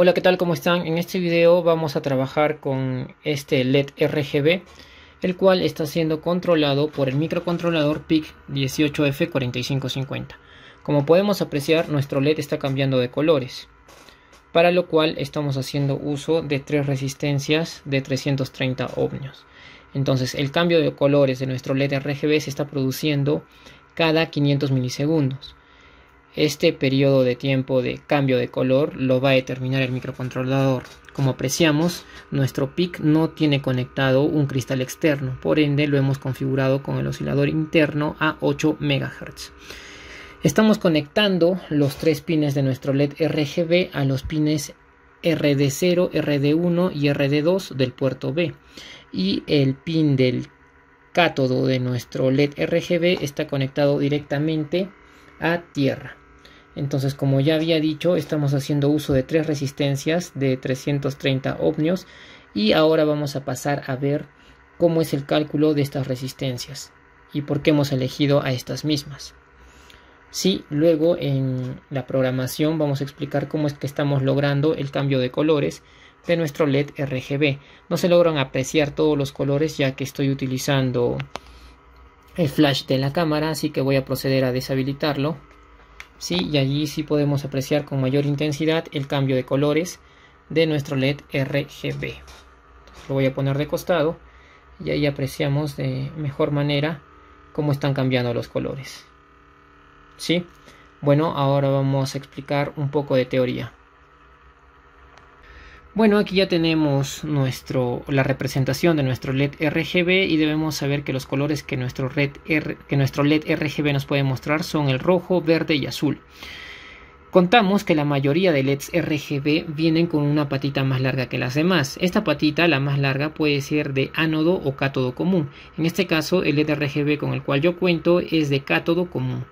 Hola, ¿qué tal? ¿Cómo están? En este video vamos a trabajar con este LED RGB, el cual está siendo controlado por el microcontrolador PIC 18F4550. Como podemos apreciar, nuestro LED está cambiando de colores, para lo cual estamos haciendo uso de tres resistencias de 330 ohmios. Entonces, el cambio de colores de nuestro LED RGB se está produciendo cada 500 milisegundos. Este periodo de tiempo de cambio de color lo va a determinar el microcontrolador. Como apreciamos, nuestro PIC no tiene conectado un cristal externo, por ende lo hemos configurado con el oscilador interno a 8 MHz. Estamos conectando los tres pines de nuestro LED RGB a los pines RD0, RD1 y RD2 del puerto B. Y el pin del cátodo de nuestro LED RGB está conectado directamente a tierra. Entonces, como ya había dicho, estamos haciendo uso de tres resistencias de 330 ohmios y ahora vamos a pasar a ver cómo es el cálculo de estas resistencias y por qué hemos elegido a estas mismas. Sí, luego en la programación vamos a explicar cómo es que estamos logrando el cambio de colores de nuestro LED RGB. No se logran apreciar todos los colores ya que estoy utilizando el flash de la cámara, así que voy a proceder a deshabilitarlo ¿sí? y allí sí podemos apreciar con mayor intensidad el cambio de colores de nuestro LED RGB. lo voy a poner de costado y ahí apreciamos de mejor manera cómo están cambiando los colores. ¿Sí? Bueno, ahora vamos a explicar un poco de teoría. Bueno, aquí ya tenemos la representación de nuestro LED RGB y debemos saber que los colores que nuestro, e que nuestro LED RGB nos puede mostrar son el rojo, verde y azul. Contamos que la mayoría de LEDs RGB vienen con una patita más larga que las demás. Esta patita, la más larga, puede ser de ánodo o cátodo común. En este caso, el LED RGB con el cual yo cuento es de cátodo común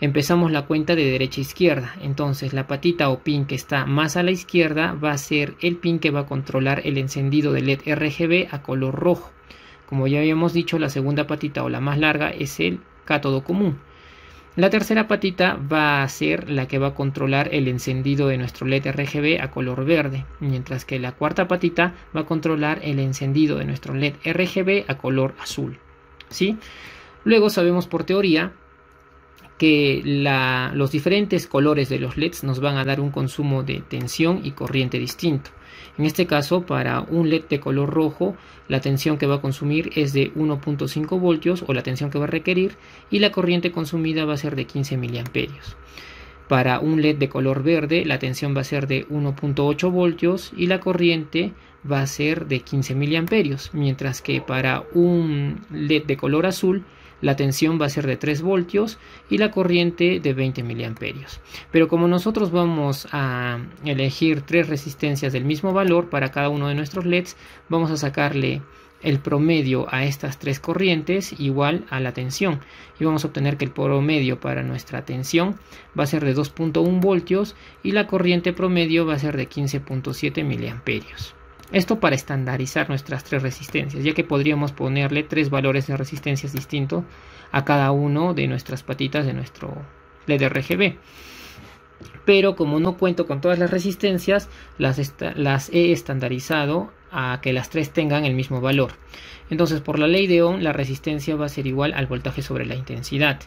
empezamos la cuenta de derecha a izquierda. Entonces la patita o pin que está más a la izquierda va a ser el pin que va a controlar el encendido de LED RGB a color rojo. Como ya habíamos dicho, la segunda patita o la más larga es el cátodo común. La tercera patita va a ser la que va a controlar el encendido de nuestro LED RGB a color verde, mientras que la cuarta patita va a controlar el encendido de nuestro LED RGB a color azul. ¿sí? Luego sabemos por teoría que los diferentes colores de los LEDs nos van a dar un consumo de tensión y corriente distinto. En este caso, para un LED de color rojo, la tensión que va a consumir es de 1.5 voltios o la tensión que va a requerir y la corriente consumida va a ser de 15 miliamperios. Para un LED de color verde, la tensión va a ser de 1.8 voltios y la corriente va a ser de 15 miliamperios, mientras que para un LED de color azul, la tensión va a ser de 3 voltios y la corriente de 20 miliamperios. Pero como nosotros vamos a elegir tres resistencias del mismo valor para cada uno de nuestros LEDs, vamos a sacarle el promedio a estas tres corrientes igual a la tensión y vamos a obtener que el promedio para nuestra tensión va a ser de 2.1 voltios y la corriente promedio va a ser de 15.7 miliamperios. Esto para estandarizar nuestras tres resistencias, ya que podríamos ponerle tres valores de resistencias distintos a cada uno de nuestras patitas de nuestro LED RGB. Pero como no cuento con todas las resistencias, las, las he estandarizado a que las tres tengan el mismo valor. Entonces, por la ley de Ohm, la resistencia va a ser igual al voltaje sobre la intensidad.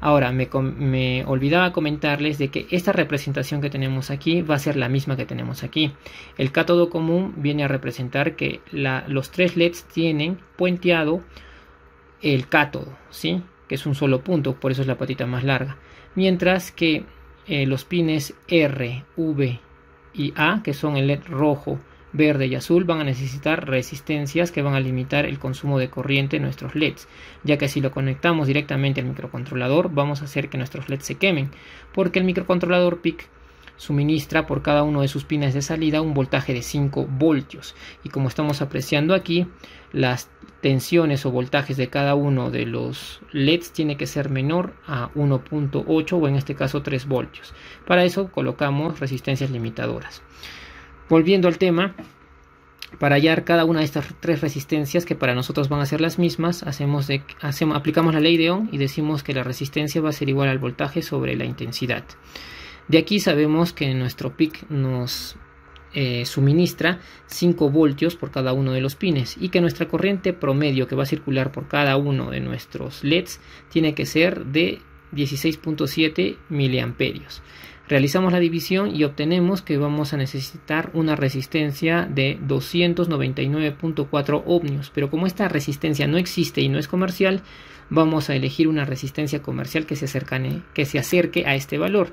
Ahora, me, olvidaba comentarles de que esta representación que tenemos aquí va a ser la misma que tenemos aquí. El cátodo común viene a representar que los tres LEDs tienen puenteado el cátodo, ¿sí? que es un solo punto, por eso es la patita más larga. Mientras que eh, los pines R, V y A, que son el LED rojo verde y azul van a necesitar resistencias que van a limitar el consumo de corriente en nuestros LEDs, ya que si lo conectamos directamente al microcontrolador vamos a hacer que nuestros LEDs se quemen, porque el microcontrolador PIC suministra por cada uno de sus pines de salida un voltaje de 5 voltios y como estamos apreciando aquí las tensiones o voltajes de cada uno de los LEDs tiene que ser menor a 1.8 o en este caso 3 voltios para eso colocamos resistencias limitadoras Volviendo al tema, para hallar cada una de estas tres resistencias que para nosotros van a ser las mismas, hacemos aplicamos la ley de Ohm y decimos que la resistencia va a ser igual al voltaje sobre la intensidad. De aquí sabemos que nuestro pic nos eh, suministra 5 voltios por cada uno de los pines y que nuestra corriente promedio que va a circular por cada uno de nuestros LEDs tiene que ser de 16.7 mA. Realizamos la división y obtenemos que vamos a necesitar una resistencia de 299.4 ohmios, pero como esta resistencia no existe y no es comercial, vamos a elegir una resistencia comercial que se, que se acerque a este valor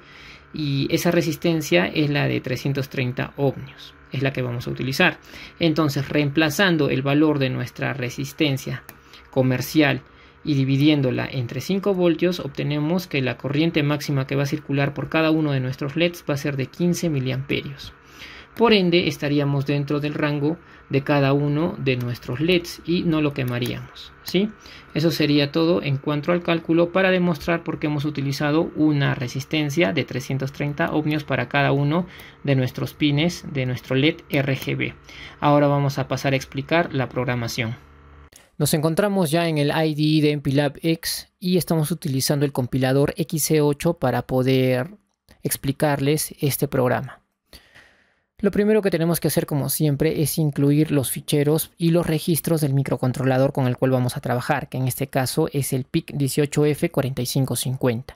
y esa resistencia es la de 330 ohmios, es la que vamos a utilizar. Entonces, reemplazando el valor de nuestra resistencia comercial y dividiéndola entre 5 voltios obtenemos que la corriente máxima que va a circular por cada uno de nuestros LEDs va a ser de 15 miliamperios. Por ende estaríamos dentro del rango de cada uno de nuestros LEDs y no lo quemaríamos. ¿sí? Eso sería todo en cuanto al cálculo para demostrar por qué hemos utilizado una resistencia de 330 ohmios para cada uno de nuestros pines de nuestro LED RGB. Ahora vamos a pasar a explicar la programación. Nos encontramos ya en el IDE de MPLAB X y estamos utilizando el compilador XC8 para poder explicarles este programa. Lo primero que tenemos que hacer como siempre es incluir los ficheros y los registros del microcontrolador con el cual vamos a trabajar, que en este caso es el PIC 18F4550.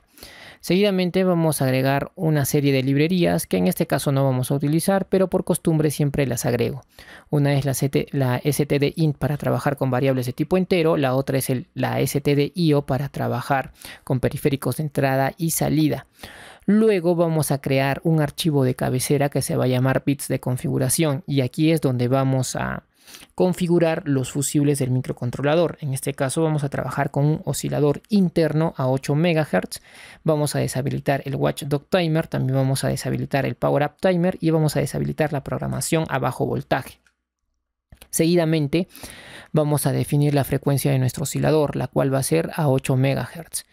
Seguidamente vamos a agregar una serie de librerías que en este caso no vamos a utilizar, pero por costumbre siempre las agrego. Una es la, ST, la stdInt para trabajar con variables de tipo entero, la otra es la la stdIO para trabajar con periféricos de entrada y salida. Luego vamos a crear un archivo de cabecera que se va a llamar bits de configuración y aquí es donde vamos a configurar los fusibles del microcontrolador. En este caso vamos a trabajar con un oscilador interno a 8 MHz. Vamos a deshabilitar el Watchdog Timer, también vamos a deshabilitar el Power Up Timer y vamos a deshabilitar la programación a bajo voltaje. Seguidamente vamos a definir la frecuencia de nuestro oscilador, la cual va a ser a 8 MHz.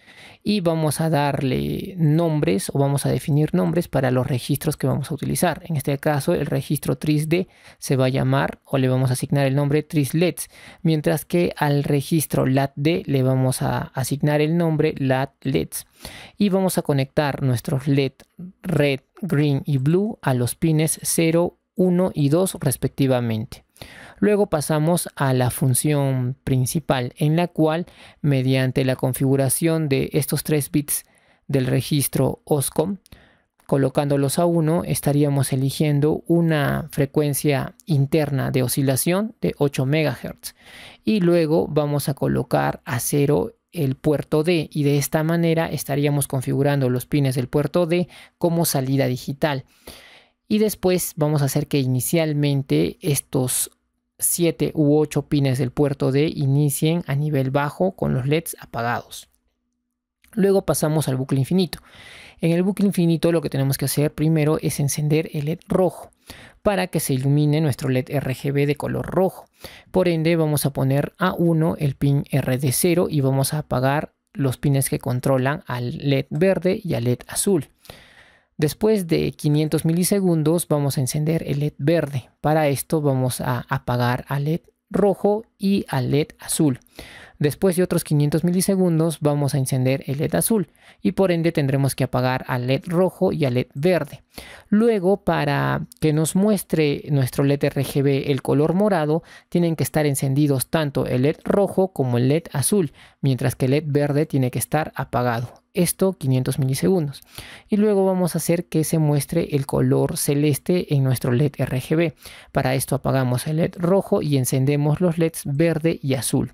Y vamos a darle nombres o vamos a definir nombres para los registros que vamos a utilizar. En este caso, el registro TRISD se va a llamar o le vamos a asignar el nombre 3LEDs, mientras que al registro LATD le vamos a asignar el nombre LatLeds Y vamos a conectar nuestros LED red, green y blue a los pines 0, 1 y 2 respectivamente. Luego pasamos a la función principal, en la cual, mediante la configuración de estos tres bits del registro OSCOM, colocándolos a 1, estaríamos eligiendo una frecuencia interna de oscilación de 8 MHz. Y luego vamos a colocar a 0 el puerto D y de esta manera estaríamos configurando los pines del puerto D como salida digital. Y después vamos a hacer que inicialmente estos 7 u 8 pines del puerto D inicien a nivel bajo con los LEDs apagados. Luego pasamos al bucle infinito. En el bucle infinito lo que tenemos que hacer primero es encender el LED rojo para que se ilumine nuestro LED RGB de color rojo. Por ende vamos a poner a 1 el pin RD0 y vamos a apagar los pines que controlan al LED verde y al LED azul. Después de 500 milisegundos vamos a encender el LED verde. Para esto vamos a apagar al LED rojo y al LED azul. Después de otros 500 milisegundos vamos a encender el LED azul y por ende tendremos que apagar al LED rojo y al LED verde. Luego para que nos muestre nuestro LED RGB el color morado tienen que estar encendidos tanto el LED rojo como el LED azul mientras que el LED verde tiene que estar apagado esto 500 milisegundos. Y luego vamos a hacer que se muestre el color celeste en nuestro LED RGB. Para esto apagamos el LED rojo y encendemos los LEDs verde y azul.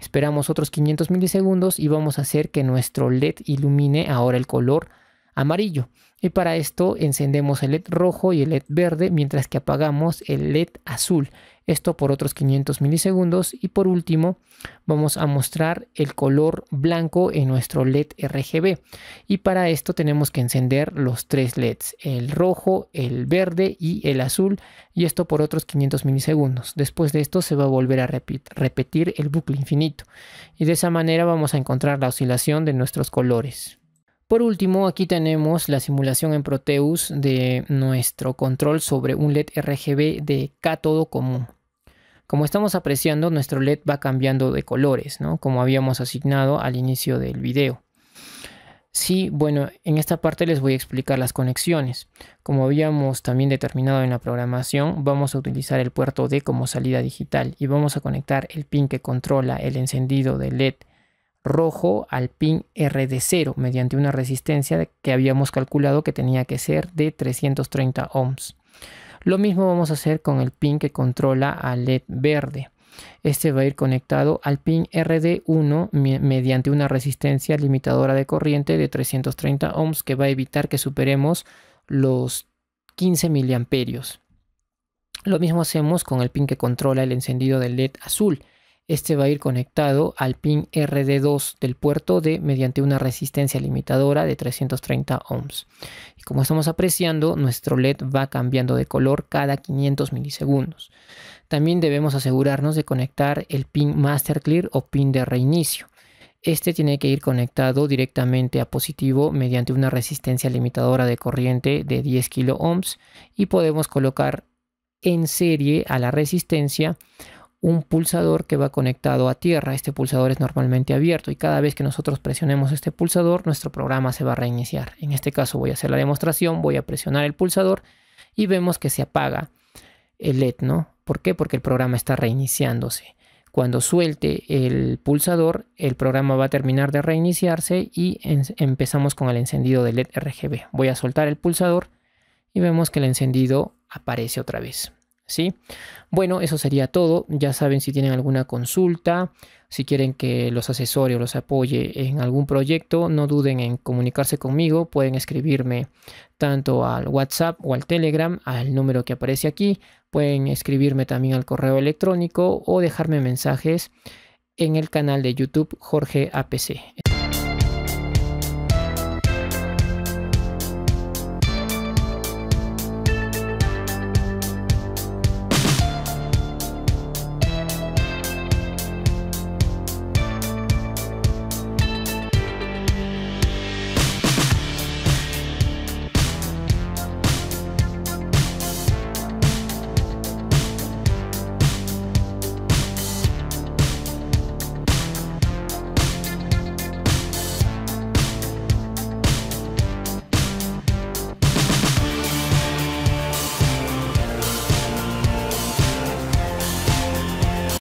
Esperamos otros 500 milisegundos y vamos a hacer que nuestro LED ilumine ahora el color amarillo. Y para esto encendemos el LED rojo y el LED verde mientras que apagamos el LED azul esto por otros 500 milisegundos y por último vamos a mostrar el color blanco en nuestro LED RGB y para esto tenemos que encender los tres LEDs, el rojo, el verde y el azul y esto por otros 500 milisegundos. Después de esto se va a volver a repetir el bucle infinito y de esa manera vamos a encontrar la oscilación de nuestros colores. Por último, aquí tenemos la simulación en Proteus de nuestro control sobre un LED RGB de cátodo común. Como estamos apreciando, nuestro LED va cambiando de colores, ¿no? Como habíamos asignado al inicio del video. Sí, bueno, en esta parte les voy a explicar las conexiones. Como habíamos también determinado en la programación, vamos a utilizar el puerto D como salida digital y vamos a conectar el pin que controla el encendido del LED rojo al pin RD0 mediante una resistencia que habíamos calculado que tenía que ser de 330 ohms. Lo mismo vamos a hacer con el pin que controla al LED verde. Este va a ir conectado al pin RD1 mediante una resistencia limitadora de corriente de 330 ohms que va a evitar que superemos los 15 miliamperios. Lo mismo hacemos con el pin que controla el encendido del LED azul. Este va a ir conectado al pin RD2 del puerto D mediante una resistencia limitadora de 330 ohms. Y como estamos apreciando, nuestro LED va cambiando de color cada 500 milisegundos. También debemos asegurarnos de conectar el pin Master Clear o pin de reinicio. Este tiene que ir conectado directamente a positivo mediante una resistencia limitadora de corriente de 10 kilo ohms y podemos colocar en serie a la resistencia un pulsador que va conectado a tierra. Este pulsador es normalmente abierto y cada vez que nosotros presionemos este pulsador, nuestro programa se va a reiniciar. En este caso voy a hacer la demostración, voy a presionar el pulsador y vemos que se apaga el LED, ¿no? ¿Por qué? Porque el programa está reiniciándose. Cuando suelte el pulsador, el programa va a terminar de reiniciarse y empezamos con el encendido del LED RGB. Voy a soltar el pulsador y vemos que el encendido aparece otra vez. ¿sí? Bueno, eso sería todo. Ya saben si tienen alguna consulta, si quieren que los asesore o los apoye en algún proyecto, no duden en comunicarse conmigo. Pueden escribirme tanto al WhatsApp o al Telegram, al número que aparece aquí. Pueden escribirme también al correo electrónico o dejarme mensajes en el canal de YouTube Jorge APC.